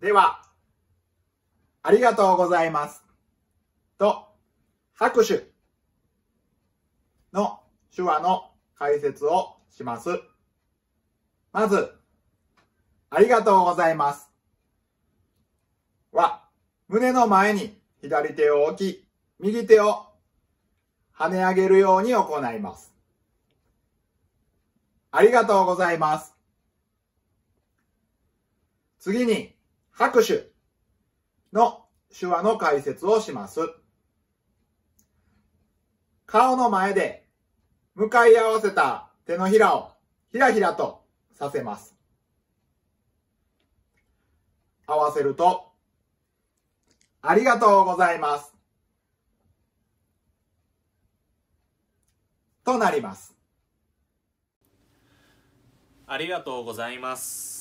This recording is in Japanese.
では、ありがとうございます。と、拍手の手話の解説をします。まず、ありがとうございます。は、胸の前に左手を置き、右手を跳ね上げるように行います。ありがとうございます。次に、拍手の手話の解説をします。顔の前で向かい合わせた手のひらをひらひらとさせます。合わせると、ありがとうございます。となります。ありがとうございます。